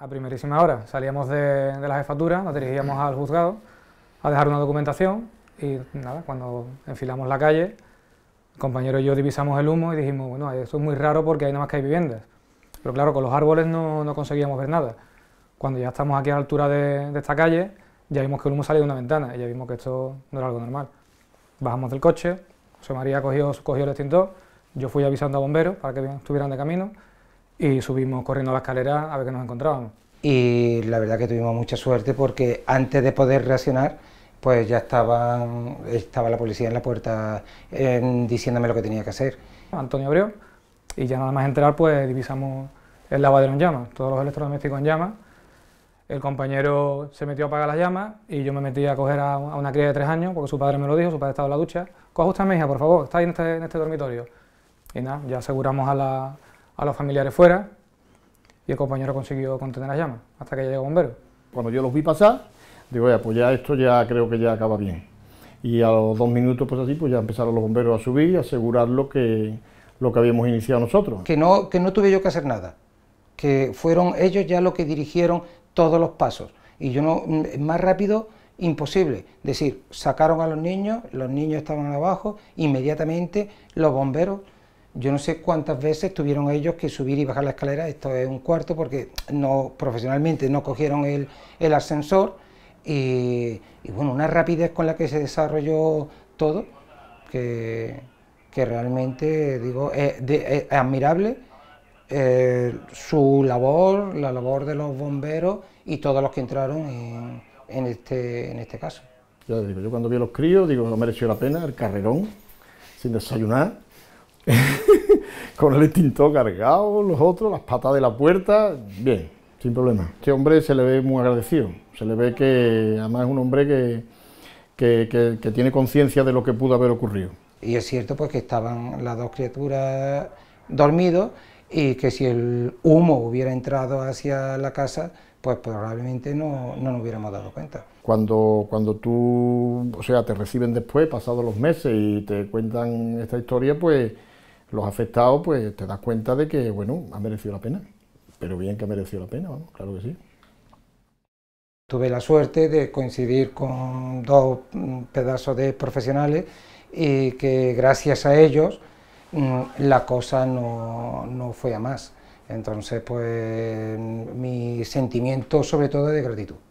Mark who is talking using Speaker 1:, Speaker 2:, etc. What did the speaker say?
Speaker 1: A primerísima hora salíamos de, la jefatura, nos dirigíamos al juzgado a dejar una documentación y nada, cuando enfilamos la calle, el compañero y yo divisamos el humo y dijimos, bueno, eso es muy raro porque hay nada más que hay viviendas. Pero claro, con los árboles no, conseguíamos ver nada. Cuando ya estamos aquí a la altura de, esta calle, ya vimos que el humo salía de una ventana y ya vimos que esto no era algo normal. Bajamos del coche, José María cogió, cogió el extintor, yo fui avisando a bomberos para que estuvieran de camino y subimos corriendo la escalera a ver qué nos encontrábamos.
Speaker 2: Y la verdad que tuvimos mucha suerte porque antes de poder reaccionar, pues ya estaban, estaba la policía en la puerta
Speaker 1: diciéndome lo que tenía que hacer. Antonio abrió y ya nada más entrar pues divisamos el lavadero en llamas, todos los electrodomésticos en llamas. El compañero se metió a apagar las llamas y yo me metí a coger a una cría de tres años porque su padre me lo dijo, su padre estaba en la ducha. Coge usted a mi hija, por favor, está ahí en este, en este dormitorio. Y nada, ya aseguramos a la, a los familiares fuera y el compañero consiguió contener las llamas hasta que llegó bombero.
Speaker 3: Cuando yo los vi pasar, digo, pues ya esto ya creo que ya acaba bien. Y a los dos minutos, pues así, pues ya empezaron los bomberos a subir y asegurar lo que, lo que habíamos iniciado nosotros. Que no, que no tuve yo que
Speaker 2: hacer nada, que fueron ellos ya los que dirigieron todos los pasos. Y yo no, más rápido, imposible. Es decir, sacaron a los niños, los niños estaban abajo, inmediatamente los bomberos yo no sé cuántas veces tuvieron ellos que subir y bajar la escalera, esto es un cuarto, porque no profesionalmente no cogieron el, ascensor. Y, bueno, una rapidez con la que se desarrolló todo, que, realmente digo, es, admirable. Eh, su labor, la labor de los bomberos y todos los que entraron
Speaker 3: en, este, en este caso. Yo, yo cuando vi a los críos, digo, no mereció la pena el carrerón, sin desayunar. con el extintor cargado, los otros, las patas de la puerta, bien, sin problema. Este hombre se le ve muy agradecido, se le ve que además es un hombre que, que, tiene conciencia de lo que pudo haber ocurrido. Y es cierto pues que estaban las dos criaturas dormidos y que si
Speaker 2: el humo hubiera entrado hacia la casa, pues probablemente no, nos hubiéramos
Speaker 3: dado cuenta. Cuando, cuando tú, o sea, te reciben después, pasados los meses, y te cuentan esta historia, pues los afectados, pues te das cuenta de que, bueno, ha merecido la pena. Pero bien que ha merecido la pena, claro que sí. Tuve la
Speaker 2: suerte de coincidir con dos mm, pedazos de profesionales y que gracias a ellos mm, la cosa no, no fue a más.
Speaker 1: Entonces, pues mi sentimiento sobre todo de gratitud.